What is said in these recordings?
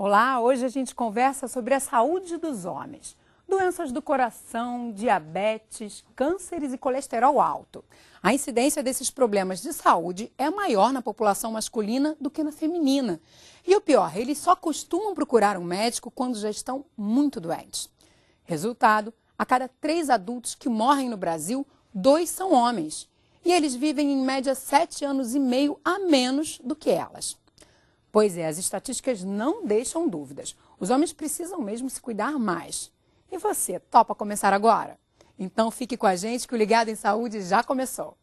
Olá, hoje a gente conversa sobre a saúde dos homens. Doenças do coração, diabetes, cânceres e colesterol alto. A incidência desses problemas de saúde é maior na população masculina do que na feminina. E o pior, eles só costumam procurar um médico quando já estão muito doentes. Resultado: a cada três adultos que morrem no Brasil, dois são homens. E eles vivem em média sete anos e meio a menos do que elas. Pois é, as estatísticas não deixam dúvidas. Os homens precisam mesmo se cuidar mais. E você, topa começar agora? Então fique com a gente que o Ligado em Saúde já começou.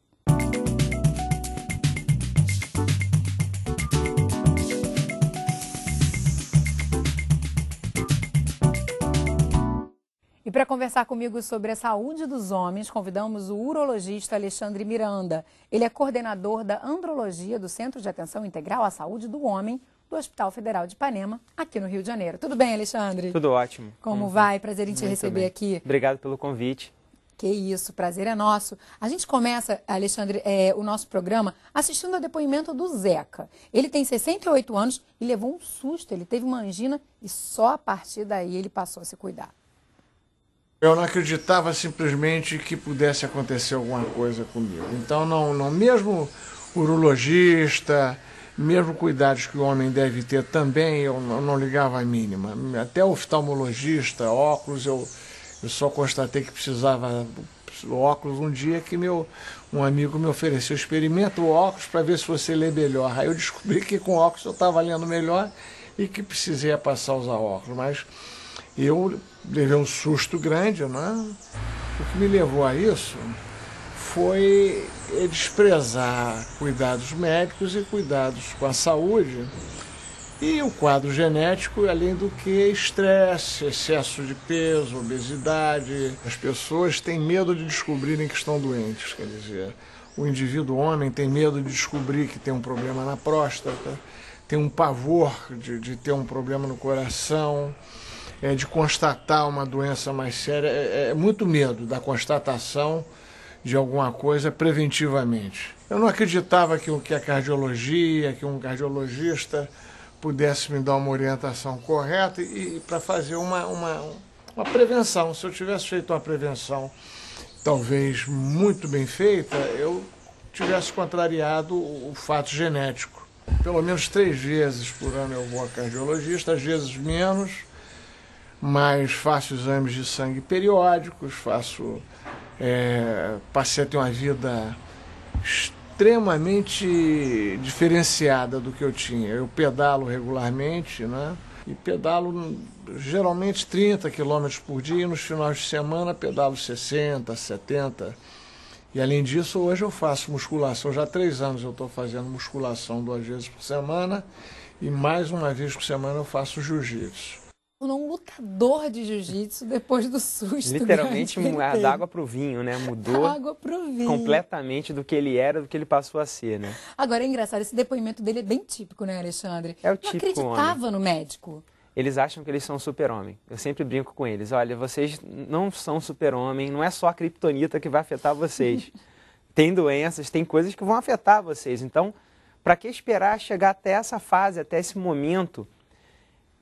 para conversar comigo sobre a saúde dos homens, convidamos o urologista Alexandre Miranda. Ele é coordenador da andrologia do Centro de Atenção Integral à Saúde do Homem do Hospital Federal de Ipanema, aqui no Rio de Janeiro. Tudo bem, Alexandre? Tudo ótimo. Como uhum. vai? Prazer em te Muito receber bem. aqui. Obrigado pelo convite. Que isso, prazer é nosso. A gente começa, Alexandre, é, o nosso programa assistindo ao depoimento do Zeca. Ele tem 68 anos e levou um susto, ele teve uma angina e só a partir daí ele passou a se cuidar. Eu não acreditava simplesmente que pudesse acontecer alguma coisa comigo. Então, não, não mesmo urologista, mesmo cuidados que o homem deve ter também, eu não, não ligava a mínima. Até oftalmologista, óculos, eu, eu só constatei que precisava óculos um dia que meu um amigo me ofereceu experimenta o óculos para ver se você lê melhor. Aí eu descobri que com óculos eu estava lendo melhor e que precisei passar a usar óculos, mas eu levei um susto grande, é? O que me levou a isso foi desprezar cuidados médicos e cuidados com a saúde e o quadro genético, além do que estresse, excesso de peso, obesidade. As pessoas têm medo de descobrirem que estão doentes, quer dizer, o indivíduo homem tem medo de descobrir que tem um problema na próstata, tem um pavor de, de ter um problema no coração é, de constatar uma doença mais séria, é, é, é muito medo da constatação de alguma coisa preventivamente. Eu não acreditava que, que a cardiologia, que um cardiologista pudesse me dar uma orientação correta e, e para fazer uma, uma, uma prevenção. Se eu tivesse feito uma prevenção, talvez muito bem feita, eu tivesse contrariado o, o fato genético. Pelo menos três vezes por ano eu vou a cardiologista, às vezes menos mas faço exames de sangue periódicos, faço. É, passei a ter uma vida extremamente diferenciada do que eu tinha. Eu pedalo regularmente, né? E pedalo geralmente 30 km por dia, e nos finais de semana pedalo 60, 70. E além disso, hoje eu faço musculação. Já há três anos eu estou fazendo musculação duas vezes por semana e mais uma vez por semana eu faço jiu-jitsu um lutador de jiu-jitsu depois do susto. Né? Literalmente, da água para o vinho, né? Mudou água pro vinho. completamente do que ele era, do que ele passou a ser, né? Agora, é engraçado, esse depoimento dele é bem típico, né, Alexandre? É o típico Não acreditava homem. no médico. Eles acham que eles são super-homem. Eu sempre brinco com eles. Olha, vocês não são super-homem, não é só a criptonita que vai afetar vocês. tem doenças, tem coisas que vão afetar vocês. Então, para que esperar chegar até essa fase, até esse momento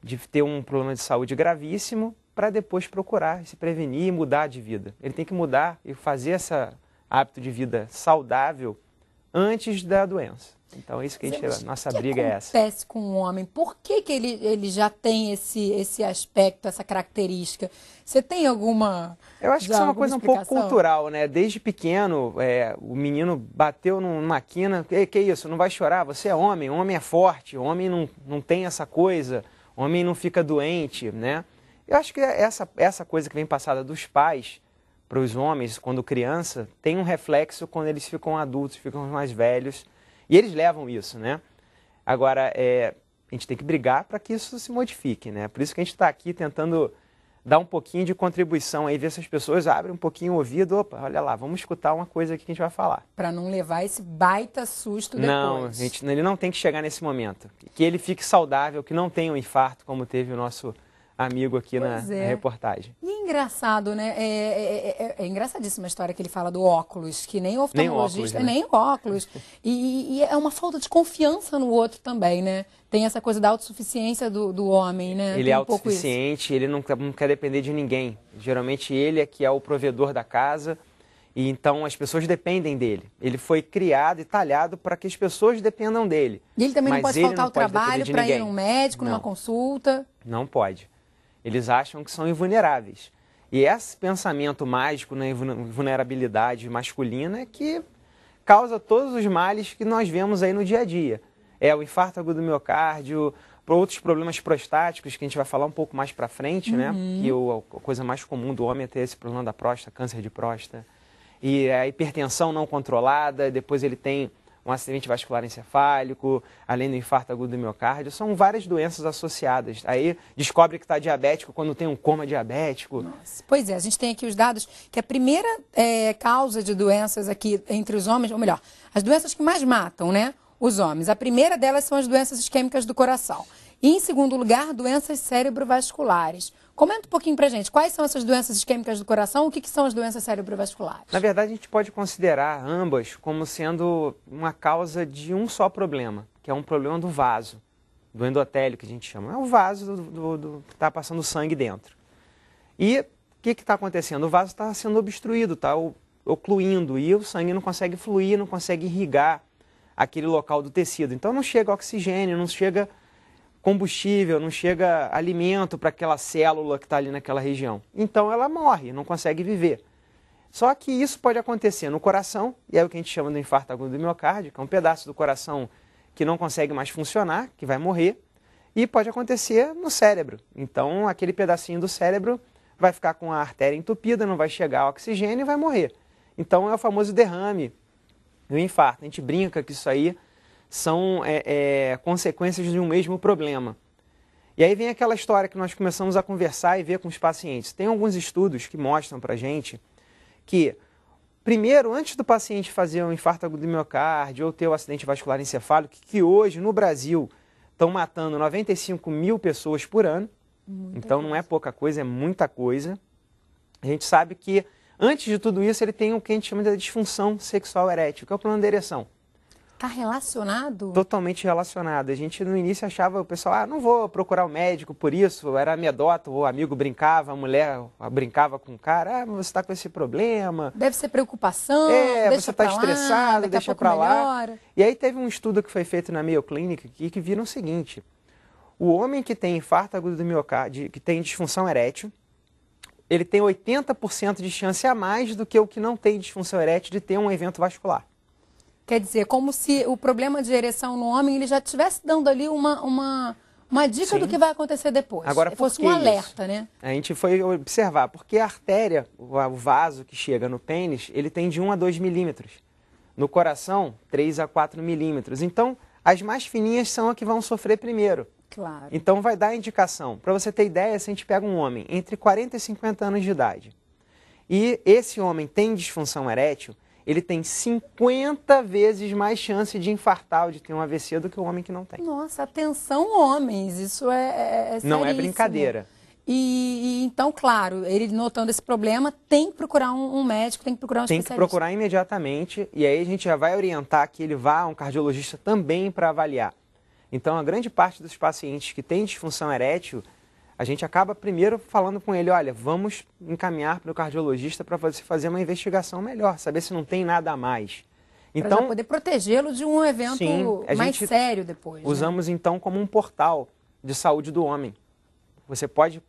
de ter um problema de saúde gravíssimo para depois procurar se prevenir e mudar de vida. Ele tem que mudar e fazer esse hábito de vida saudável antes da doença. Então é isso que a gente, nossa que briga é essa. O que acontece com o homem? Por que, que ele, ele já tem esse, esse aspecto, essa característica? Você tem alguma. Eu acho que isso é uma coisa explicação? um pouco cultural, né? Desde pequeno, é, o menino bateu numa quina. Que, que isso? Não vai chorar? Você é homem, homem é forte, homem não, não tem essa coisa homem não fica doente, né? Eu acho que é essa, essa coisa que vem passada dos pais para os homens quando criança tem um reflexo quando eles ficam adultos, ficam mais velhos. E eles levam isso, né? Agora, é, a gente tem que brigar para que isso se modifique, né? Por isso que a gente está aqui tentando dar um pouquinho de contribuição aí, ver se as pessoas abrem um pouquinho o ouvido, opa, olha lá, vamos escutar uma coisa aqui que a gente vai falar. Para não levar esse baita susto depois. Não, gente, ele não tem que chegar nesse momento. Que ele fique saudável, que não tenha um infarto como teve o nosso amigo aqui pois na é. reportagem. E é engraçado, né? É é, é, é, é, engraçadíssima a história que ele fala do óculos, que nem oftalmologista, nem óculos. Né? Nem óculos. E, e, é uma falta de confiança no outro também, né? Tem essa coisa da autossuficiência do, do homem, né? Ele Tem é um autossuficiente, ele não, não quer depender de ninguém. Geralmente ele é que é o provedor da casa. E então as pessoas dependem dele. Ele foi criado e talhado para que as pessoas dependam dele. E ele também Mas não pode faltar o trabalho para ir num um médico, não. numa consulta? Não pode. Eles acham que são invulneráveis. E esse pensamento mágico na vulnerabilidade masculina é que causa todos os males que nós vemos aí no dia a dia. É o infarto agudo do miocárdio, outros problemas prostáticos, que a gente vai falar um pouco mais para frente, né? uhum. né? Que o, a coisa mais comum do homem é ter esse problema da próstata, câncer de próstata. E é a hipertensão não controlada, depois ele tem um acidente vascular encefálico, além do infarto agudo do miocárdio, são várias doenças associadas. Aí descobre que está diabético quando tem um coma diabético. Nossa. Pois é, a gente tem aqui os dados que a primeira é, causa de doenças aqui entre os homens, ou melhor, as doenças que mais matam, né? Os homens. A primeira delas são as doenças isquêmicas do coração. E, em segundo lugar, doenças cerebrovasculares. Comenta um pouquinho para gente, quais são essas doenças isquêmicas do coração, o que, que são as doenças cerebrovasculares? Na verdade, a gente pode considerar ambas como sendo uma causa de um só problema, que é um problema do vaso, do endotélio que a gente chama. É o vaso do, do, do que está passando sangue dentro. E o que está acontecendo? O vaso está sendo obstruído, está ocluindo, e o sangue não consegue fluir, não consegue irrigar aquele local do tecido. Então não chega oxigênio, não chega combustível, não chega alimento para aquela célula que está ali naquela região. Então ela morre, não consegue viver. Só que isso pode acontecer no coração, e é o que a gente chama de infarto agudo do miocárdio, que é um pedaço do coração que não consegue mais funcionar, que vai morrer, e pode acontecer no cérebro. Então aquele pedacinho do cérebro vai ficar com a artéria entupida, não vai chegar oxigênio e vai morrer. Então é o famoso derrame, o infarto. A gente brinca que isso aí são é, é, consequências de um mesmo problema. E aí vem aquela história que nós começamos a conversar e ver com os pacientes. Tem alguns estudos que mostram para gente que, primeiro, antes do paciente fazer um infarto agudo do miocárdio ou ter o um acidente vascular encefálico, que hoje no Brasil estão matando 95 mil pessoas por ano, muita então coisa. não é pouca coisa, é muita coisa. A gente sabe que, antes de tudo isso, ele tem o que a gente chama de disfunção sexual erétil, que é o plano de ereção está relacionado? Totalmente relacionado. A gente no início achava, o pessoal, ah, não vou procurar o um médico por isso, era anedota, o amigo brincava, a mulher ah, brincava com o cara, ah, você está com esse problema. Deve ser preocupação, É, você está estressado, deixa para lá. E aí teve um estudo que foi feito na Mayo Clinic que, que viram o seguinte, o homem que tem infarto agudo do miocárdio, que tem disfunção erétil, ele tem 80% de chance a mais do que o que não tem disfunção erétil de ter um evento vascular. Quer dizer, como se o problema de ereção no homem ele já estivesse dando ali uma, uma, uma dica Sim. do que vai acontecer depois. Agora, é por fosse um isso? alerta, né? A gente foi observar, porque a artéria, o vaso que chega no pênis, ele tem de 1 a 2 milímetros. No coração, 3 a 4 milímetros. Então, as mais fininhas são as que vão sofrer primeiro. Claro. Então, vai dar indicação. Para você ter ideia, se a gente pega um homem entre 40 e 50 anos de idade e esse homem tem disfunção erétil, ele tem 50 vezes mais chance de infartar ou de ter um AVC do que o homem que não tem. Nossa, atenção homens, isso é, é, é Não é brincadeira. E, e, então, claro, ele notando esse problema, tem que procurar um, um médico, tem que procurar um tem especialista. Tem que procurar imediatamente e aí a gente já vai orientar que ele vá a um cardiologista também para avaliar. Então, a grande parte dos pacientes que têm disfunção erétil a gente acaba primeiro falando com ele, olha, vamos encaminhar para o cardiologista para você fazer uma investigação melhor, saber se não tem nada a mais. Então poder protegê-lo de um evento sim, mais sério depois. Né? Usamos né? então como um portal de saúde do homem. Você pode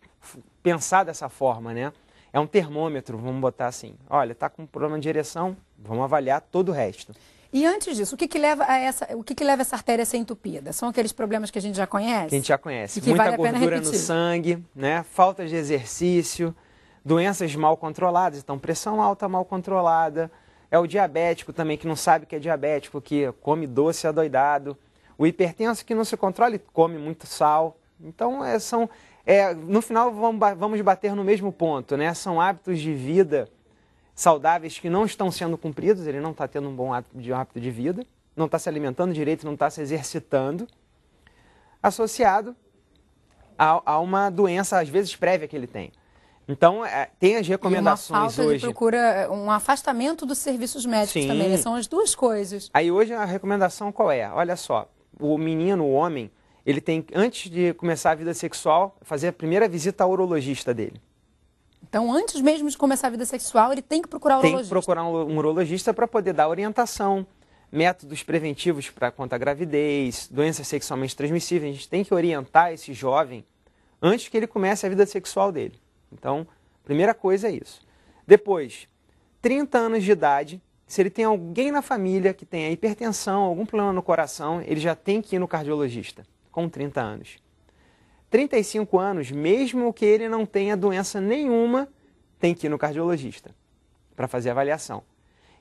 pensar dessa forma, né? É um termômetro, vamos botar assim. Olha, está com problema de ereção, vamos avaliar todo o resto. E antes disso, o que, que leva a essa, o que, que leva essa artéria a ser entupida? São aqueles problemas que a gente já conhece? Que a gente já conhece. Muita vale gordura no sangue, né? Falta de exercício, doenças mal controladas, então pressão alta mal controlada. É o diabético também que não sabe que é diabético, que come doce adoidado. O hipertenso que não se controla e come muito sal. Então, é, são, é, no final, vamos, vamos bater no mesmo ponto, né? São hábitos de vida saudáveis que não estão sendo cumpridos, ele não está tendo um bom hábito de vida, não está se alimentando direito, não está se exercitando, associado a, a, uma doença, às vezes, prévia que ele tem. Então, é, tem as recomendações e uma falta hoje. De procura um afastamento dos serviços médicos Sim. também, né? são as duas coisas. Aí hoje a recomendação qual é? Olha só, o menino, o homem, ele tem, antes de começar a vida sexual, fazer a primeira visita ao urologista dele. Então, antes mesmo de começar a vida sexual, ele tem que procurar um urologista. Tem que procurar um urologista para poder dar orientação, métodos preventivos para contra à gravidez, doenças sexualmente transmissíveis. A gente tem que orientar esse jovem antes que ele comece a vida sexual dele. Então, primeira coisa é isso. Depois, 30 anos de idade, se ele tem alguém na família que tenha hipertensão, algum problema no coração, ele já tem que ir no cardiologista com 30 anos. 35 anos, mesmo que ele não tenha doença nenhuma, tem que ir no cardiologista para fazer avaliação.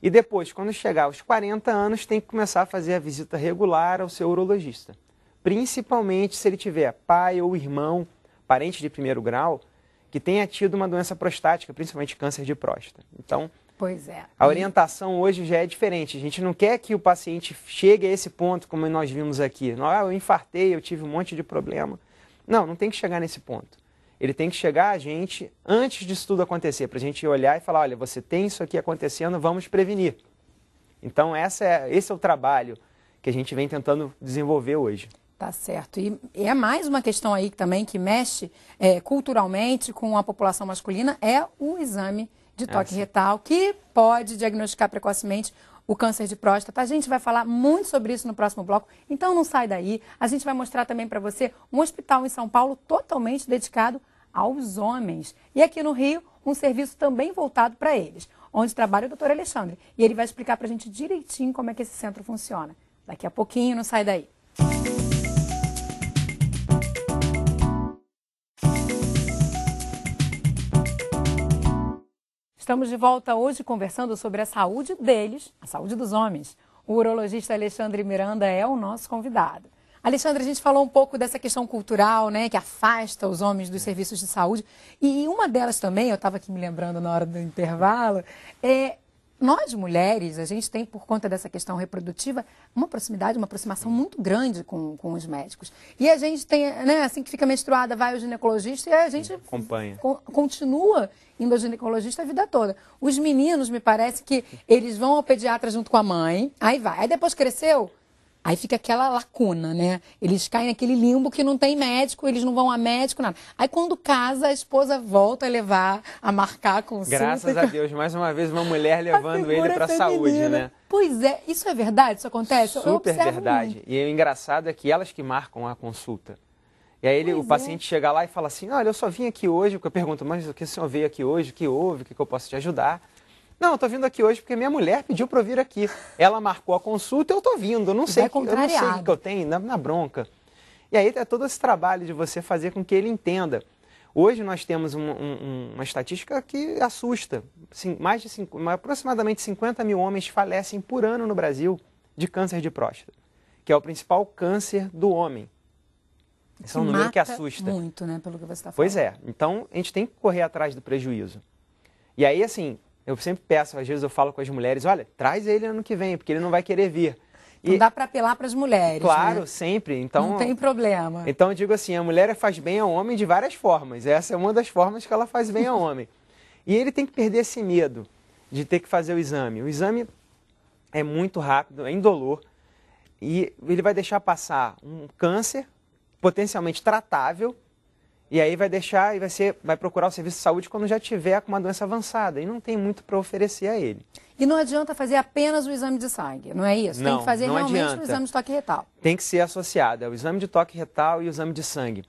E depois, quando chegar aos 40 anos, tem que começar a fazer a visita regular ao seu urologista. Principalmente se ele tiver pai ou irmão, parente de primeiro grau, que tenha tido uma doença prostática, principalmente câncer de próstata. Então, pois é. a orientação hoje já é diferente. A gente não quer que o paciente chegue a esse ponto, como nós vimos aqui. Ah, eu infartei, eu tive um monte de problema. Não, não tem que chegar nesse ponto. Ele tem que chegar a gente antes disso tudo acontecer, para a gente olhar e falar, olha, você tem isso aqui acontecendo, vamos prevenir. Então essa é, esse é o trabalho que a gente vem tentando desenvolver hoje. Tá certo. E é mais uma questão aí também que mexe é, culturalmente com a população masculina, é o exame de é, toque retal, que pode diagnosticar precocemente o câncer de próstata. A gente vai falar muito sobre isso no próximo bloco, então não sai daí. A gente vai mostrar também para você um hospital em São Paulo totalmente dedicado aos homens. E aqui no Rio, um serviço também voltado para eles, onde trabalha o doutor Alexandre. E ele vai explicar para a gente direitinho como é que esse centro funciona. Daqui a pouquinho, não sai daí. Estamos de volta hoje conversando sobre a saúde deles, a saúde dos homens. O urologista Alexandre Miranda é o nosso convidado. Alexandre, a gente falou um pouco dessa questão cultural, né, que afasta os homens dos é. serviços de saúde. E uma delas também, eu estava aqui me lembrando na hora do intervalo, é nós, mulheres, a gente tem, por conta dessa questão reprodutiva, uma proximidade, uma aproximação muito grande com, com os médicos. E a gente tem, né, assim que fica menstruada, vai ao ginecologista e a gente acompanha. Co continua indo ao ginecologista a vida toda. Os meninos, me parece que eles vão ao pediatra junto com a mãe, aí vai. Aí depois cresceu, Aí fica aquela lacuna, né? Eles caem naquele limbo que não tem médico, eles não vão a médico, nada. Aí quando casa, a esposa volta a levar, a marcar a consulta. Graças a Deus, mais uma vez uma mulher levando ele para a saúde, né? Pois é, isso é verdade, isso acontece? Super verdade. Muito. E o engraçado é que elas que marcam a consulta. E aí ele, o é. paciente é. chega lá e fala assim, olha, eu só vim aqui hoje, porque eu pergunto, mas o que o senhor veio aqui hoje? O que houve? O que eu posso te ajudar? Não, eu tô vindo aqui hoje porque minha mulher pediu para eu vir aqui. Ela marcou a consulta, e eu tô vindo. Eu não sei, eu não sei o que eu tenho na, na bronca. E aí é todo esse trabalho de você fazer com que ele entenda. Hoje nós temos um, um, uma estatística que assusta. Sim, mais de cinco, aproximadamente 50 mil homens falecem por ano no Brasil de câncer de próstata, que é o principal câncer do homem. Isso é um número que assusta. Muito, né, pelo que você está falando. Pois é. Então a gente tem que correr atrás do prejuízo. E aí, assim, eu sempre peço, às vezes eu falo com as mulheres, olha, traz ele ano que vem, porque ele não vai querer vir. Então e, não dá para apelar para as mulheres. Né? Claro, né? sempre. Então, não tem problema. Então eu digo assim, a mulher faz bem ao homem de várias formas. Essa é uma das formas que ela faz bem ao homem. E ele tem que perder esse medo de ter que fazer o exame. O exame é muito rápido, é indolor. E ele vai deixar passar um câncer potencialmente tratável e aí vai deixar e vai, ser, vai procurar o serviço de saúde quando já tiver com uma doença avançada e não tem muito para oferecer a ele. E não adianta fazer apenas o exame de sangue, não é isso? Não, tem que fazer realmente adianta. o exame de toque retal. Tem que ser associado, é o exame de toque retal e o exame de sangue.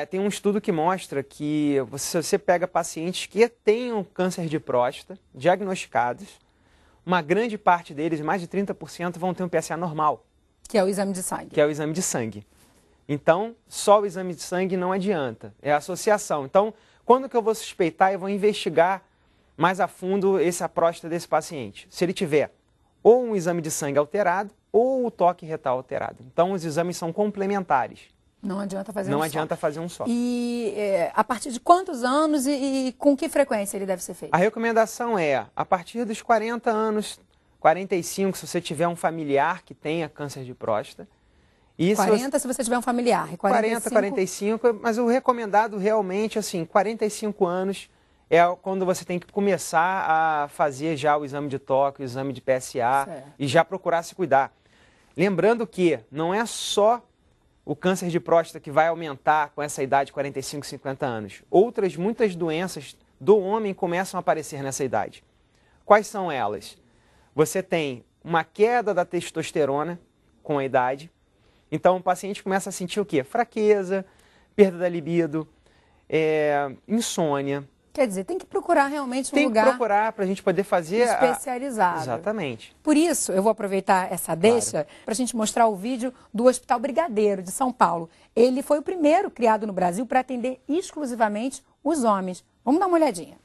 É? Tem um estudo que mostra que se você pega pacientes que tenham câncer de próstata, diagnosticados, uma grande parte deles, mais de 30%, vão ter um PSA normal. Que é o exame de sangue. Que é o exame de sangue. Então, só o exame de sangue não adianta, é associação. Então, quando que eu vou suspeitar e vou investigar mais a fundo essa próstata desse paciente? Se ele tiver ou um exame de sangue alterado ou o toque retal alterado. Então, os exames são complementares. Não adianta fazer não um adianta só. fazer um só. E é, a partir de quantos anos e, e, com que frequência ele deve ser feito? A recomendação é a partir dos 40 anos, 45, se você tiver um familiar que tenha câncer de próstata, Assim, e 40 se você tiver um familiar. 45... 40, 45, mas o recomendado realmente, assim, 45 anos é quando você tem que começar a fazer já o exame de toque, o exame de PSA certo. e já procurar se cuidar. Lembrando que não é só o câncer de próstata que vai aumentar com essa idade, 45, 50 anos. Outras muitas doenças do homem começam a aparecer nessa idade. Quais são elas? Você tem uma queda da testosterona com a idade, então o paciente começa a sentir o quê? Fraqueza, perda da libido, é, insônia. Quer dizer, tem que procurar realmente um tem lugar. Tem que procurar para a gente poder fazer. Especializado. A... Exatamente. Por isso, eu vou aproveitar essa deixa claro. para a gente mostrar o vídeo do Hospital Brigadeiro de São Paulo. Ele foi o primeiro criado no Brasil para atender exclusivamente os homens. Vamos dar uma olhadinha.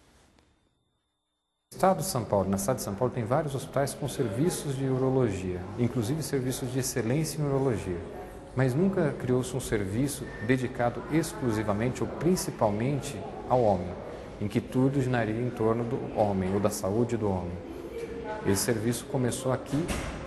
Estado de São Paulo, na cidade de São Paulo, tem vários hospitais com serviços de urologia, inclusive serviços de excelência em urologia mas nunca criou-se um serviço dedicado exclusivamente ou principalmente ao homem, em que tudo giraria em torno do homem ou da saúde do homem. Esse serviço começou aqui,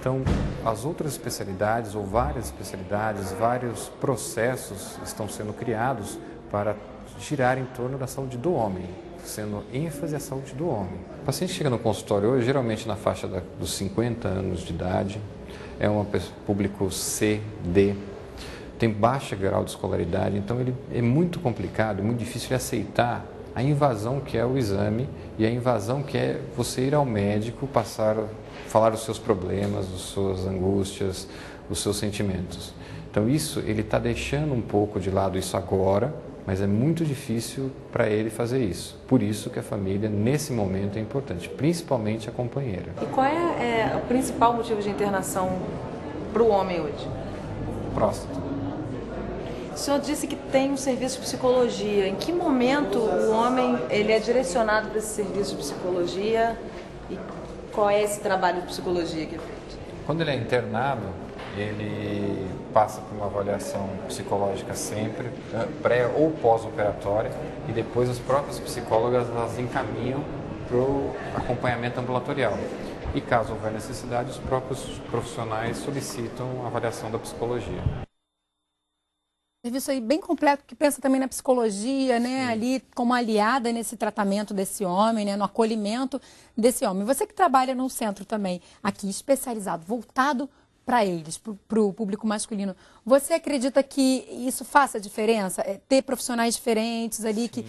então as outras especialidades ou várias especialidades, vários processos estão sendo criados para girar em torno da saúde do homem, sendo ênfase à saúde do homem. O paciente chega no consultório hoje, geralmente na faixa da, dos 50 anos de idade, é um público C, D, tem baixa grau de escolaridade, então ele é muito complicado, muito difícil de aceitar a invasão que é o exame e a invasão que é você ir ao médico passar falar os seus problemas, as suas angústias, os seus sentimentos. Então isso ele está deixando um pouco de lado isso agora, mas é muito difícil para ele fazer isso. Por isso que a família nesse momento é importante, principalmente a companheira. E qual é, é o principal motivo de internação para o homem hoje? Próstata. O senhor disse que tem um serviço de psicologia. Em que momento o homem ele é direcionado para esse serviço de psicologia e qual é esse trabalho de psicologia que é feito? Quando ele é internado, ele passa por uma avaliação psicológica sempre, pré ou pós-operatória, e depois as próprias psicólogas as encaminham para o acompanhamento ambulatorial. E caso houver necessidade, os próprios profissionais solicitam a avaliação da psicologia serviço aí bem completo que pensa também na psicologia, né? Sim. Ali como aliada nesse tratamento desse homem, né? No acolhimento desse homem. Você que trabalha num centro também aqui especializado, voltado para eles, para o público masculino, você acredita que isso faça diferença? É ter profissionais diferentes ali Sim. que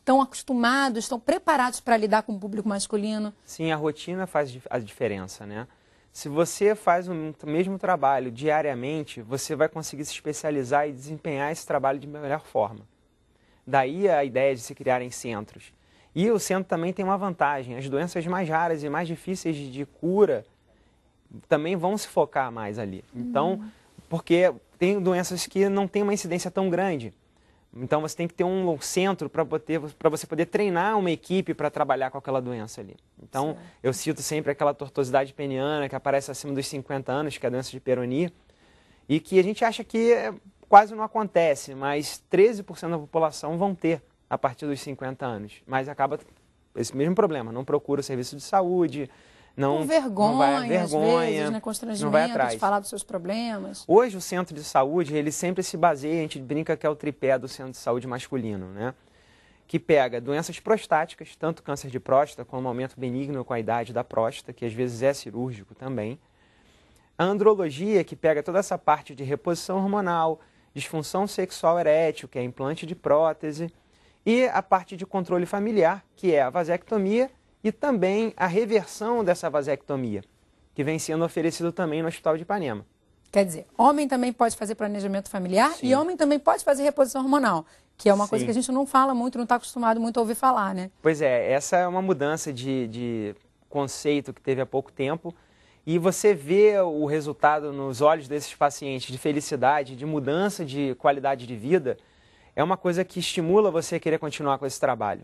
estão acostumados, estão preparados para lidar com o público masculino? Sim, a rotina faz a diferença, né? Se você faz o mesmo trabalho diariamente, você vai conseguir se especializar e desempenhar esse trabalho de melhor forma. Daí a ideia de se criarem centros. E o centro também tem uma vantagem: as doenças mais raras e mais difíceis de cura também vão se focar mais ali. Então, uhum. porque tem doenças que não têm uma incidência tão grande. Então você tem que ter um centro para você poder treinar uma equipe para trabalhar com aquela doença ali. Então certo. eu cito sempre aquela tortuosidade peniana que aparece acima dos 50 anos, que é a doença de Peyronie, e que a gente acha que é, quase não acontece, mas 13% da população vão ter a partir dos 50 anos. Mas acaba esse mesmo problema, não procura o serviço de saúde, não Com vergonha, não vai, vergonha vezes, né? constrangimento não vai atrás. de falar dos seus problemas. Hoje o centro de saúde, ele sempre se baseia, a gente brinca que é o tripé do centro de saúde masculino, né? Que pega doenças prostáticas, tanto câncer de próstata, como aumento benigno com a idade da próstata, que às vezes é cirúrgico também. A andrologia, que pega toda essa parte de reposição hormonal, disfunção sexual erétil, que é implante de prótese, e a parte de controle familiar, que é a vasectomia e também a reversão dessa vasectomia, que vem sendo oferecido também no Hospital de Ipanema. Quer dizer, homem também pode fazer planejamento familiar Sim. e homem também pode fazer reposição hormonal, que é uma Sim. coisa que a gente não fala muito, não está acostumado muito a ouvir falar, né? Pois é, essa é uma mudança de, de conceito que teve há pouco tempo e você vê o resultado nos olhos desses pacientes de felicidade, de mudança de qualidade de vida, é uma coisa que estimula você a querer continuar com esse trabalho.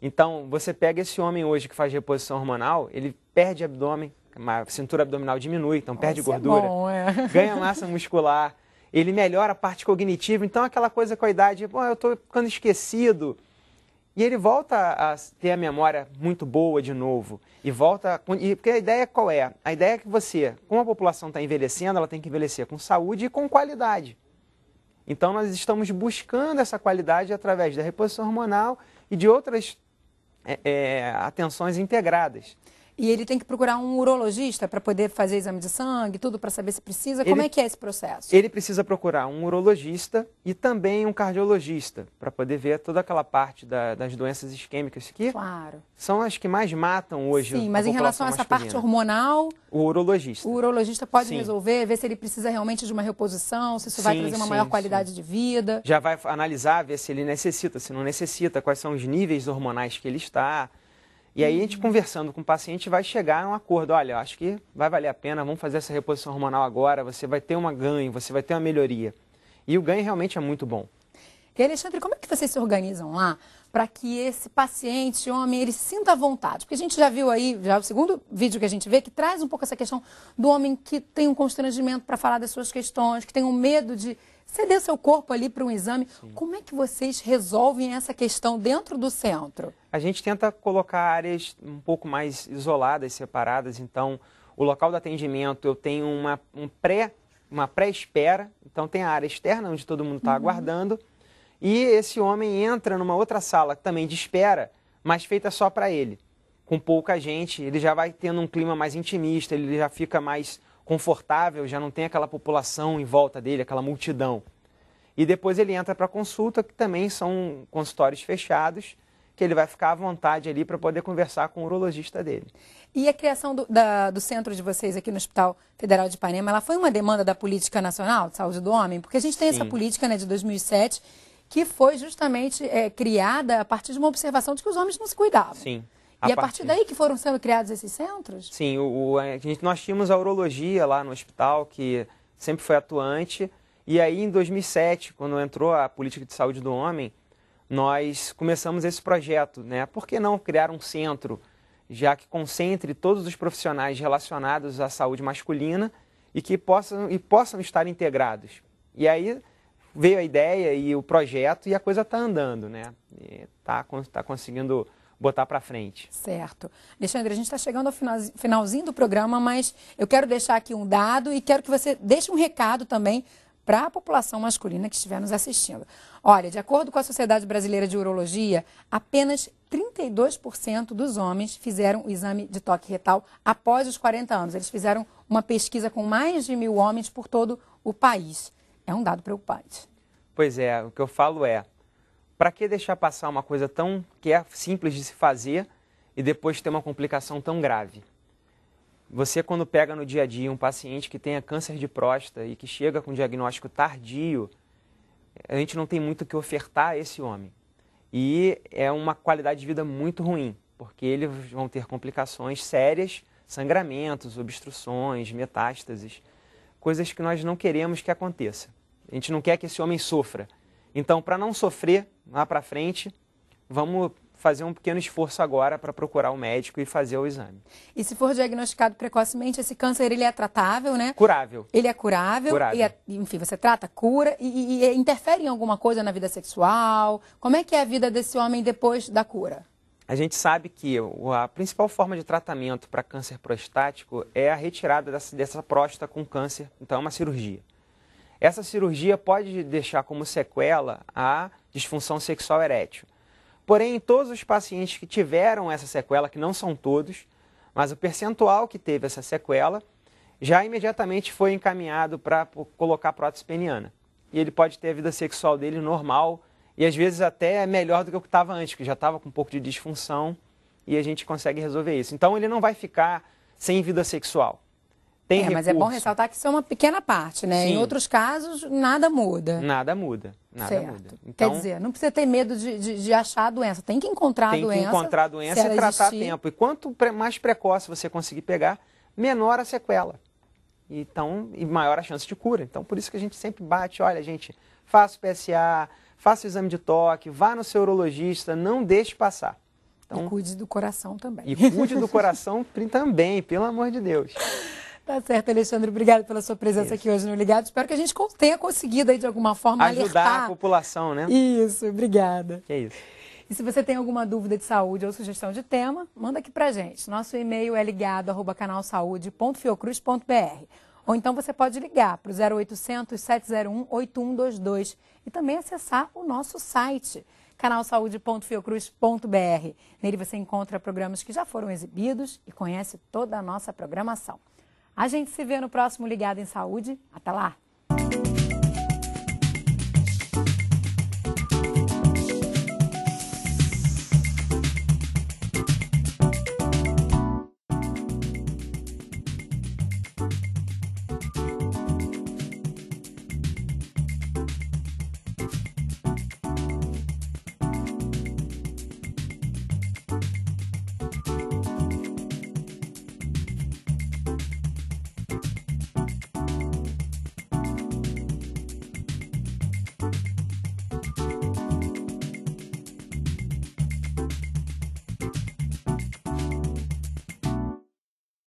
Então, você pega esse homem hoje que faz reposição hormonal, ele perde abdômen, a cintura abdominal diminui, então perde Isso é gordura, é bom, é. ganha massa muscular, ele melhora a parte cognitiva, então aquela coisa com a idade, bom, eu estou ficando esquecido. E ele volta a ter a memória muito boa de novo. E volta. E, porque a ideia qual é? A ideia é que você, como a população está envelhecendo, ela tem que envelhecer com saúde e com qualidade. Então nós estamos buscando essa qualidade através da reposição hormonal e de outras é, é, atenções integradas. E ele tem que procurar um urologista para poder fazer exame de sangue, tudo para saber se precisa. Ele, Como é que é esse processo? Ele precisa procurar um urologista e também um cardiologista para poder ver toda aquela parte da, das doenças isquêmicas que claro. são as que mais matam hoje. Sim, mas em relação a essa masculina. parte hormonal, o urologista. O urologista pode sim. resolver, ver se ele precisa realmente de uma reposição, se isso sim, vai trazer uma sim, maior qualidade de vida. Já vai analisar, ver se ele necessita, se não necessita, quais são os níveis hormonais que ele está e aí a gente uhum. conversando com o paciente vai chegar a um acordo, olha, eu acho que vai valer a pena, vamos fazer essa reposição hormonal agora, você vai ter um ganho, você vai ter uma melhoria. E o ganho realmente é muito bom. E Alexandre, como é que vocês se organizam lá para que esse paciente, homem, ele sinta vontade? Porque a gente já viu aí, já o segundo vídeo que a gente vê, que traz um pouco essa questão do homem que tem um constrangimento para falar das suas questões, que tem um medo de você deu seu corpo ali para um exame. Sim. Como é que vocês resolvem essa questão dentro do centro? A gente tenta colocar áreas um pouco mais isoladas, separadas. Então, o local do atendimento, eu tenho uma, um pré, uma pré-espera. Então, tem a área externa, onde todo mundo está uhum. aguardando. E esse homem entra numa outra sala também de espera, mas feita só para ele. Com pouca gente, ele já vai tendo um clima mais intimista, ele já fica mais confortável, já não tem aquela população em volta dele, aquela multidão. E depois ele entra para consulta, que também são consultórios fechados, que ele vai ficar à vontade ali para poder conversar com o urologista dele. E a criação do, da, do centro de vocês aqui no Hospital Federal de Ipanema, ela foi uma demanda da Política Nacional de Saúde do Homem? Porque a gente tem Sim. essa política né, de 2007 que foi justamente é, criada a partir de uma observação de que os homens não se cuidavam. Sim. A e a partir... daí que foram sendo criados esses centros? Sim, o, o, a gente, nós tínhamos a urologia lá no hospital, que sempre foi atuante. E aí, em 2007, quando entrou a política de saúde do homem, nós começamos esse projeto, né? Por que não criar um centro, já que concentre todos os profissionais relacionados à saúde masculina e que possam, e possam estar integrados? E aí veio a ideia e o projeto e a coisa está andando, né? Está tá conseguindo botar para frente. Certo. Alexandre, a gente está chegando ao finalzinho do programa, mas eu quero deixar aqui um dado e quero que você deixe um recado também para a população masculina que estiver nos assistindo. Olha, de acordo com a Sociedade Brasileira de Urologia, apenas 32% dos homens fizeram o exame de toque retal após os 40 anos. Eles fizeram uma pesquisa com mais de mil homens por todo o país. É um dado preocupante. Pois é, o que eu falo é, para que deixar passar uma coisa tão que é simples de se fazer e depois ter uma complicação tão grave? Você, quando pega no dia a dia um paciente que tenha câncer de próstata e que chega com um diagnóstico tardio, a gente não tem muito o que ofertar a esse homem. E é uma qualidade de vida muito ruim, porque eles vão ter complicações sérias, sangramentos, obstruções, metástases, coisas que nós não queremos que aconteça. A gente não quer que esse homem sofra. Então, para não sofrer, lá para frente, vamos fazer um pequeno esforço agora para procurar o um médico e fazer o exame. E se for diagnosticado precocemente, esse câncer ele é tratável, né? Curável. Ele é curável. curável. É, enfim, você trata, cura e, e, interfere em alguma coisa na vida sexual. Como é que é a vida desse homem depois da cura? A gente sabe que a principal forma de tratamento para câncer prostático é a retirada dessa, dessa próstata com câncer, então é uma cirurgia. Essa cirurgia pode deixar como sequela a disfunção sexual erétil. Porém, em todos os pacientes que tiveram essa sequela, que não são todos, mas o percentual que teve essa sequela, já imediatamente foi encaminhado para colocar prótese peniana. E ele pode ter a vida sexual dele normal e às vezes até melhor do que o que estava antes, que já estava com um pouco de disfunção e a gente consegue resolver isso. Então ele não vai ficar sem vida sexual. Tem é, recurso. mas é bom ressaltar que isso é uma pequena parte, né? Sim. Em outros casos, nada muda. Nada muda, nada certo. muda. Então, Quer dizer, não precisa ter medo de, de, de achar a doença, tem que encontrar tem a doença. Tem que encontrar a doença e tratar existir. a tempo. E quanto mais precoce você conseguir pegar, menor a sequela. Então, e maior a chance de cura. Então, por isso que a gente sempre bate, olha, gente, faça o PSA, faça o exame de toque, vá no seu urologista, não deixe passar. Então, e cuide do coração também. E cuide do coração também, pelo amor de Deus. Tá certo, Alexandre. Obrigado pela sua presença Isso. aqui hoje no Ligado. Espero que a gente tenha conseguido aí, de alguma forma, Ajudar alertar. a população, né? Isso, obrigada. Que é isso. E se você tem alguma dúvida de saúde ou sugestão de tema, manda aqui pra gente. Nosso e-mail é ligado, Ou então você pode ligar para o 0800 701 8122 e também acessar o nosso site canalsaude.fiocruz.br. Nele você encontra programas que já foram exibidos e conhece toda a nossa programação. A gente se vê no próximo Ligado em Saúde. Até lá!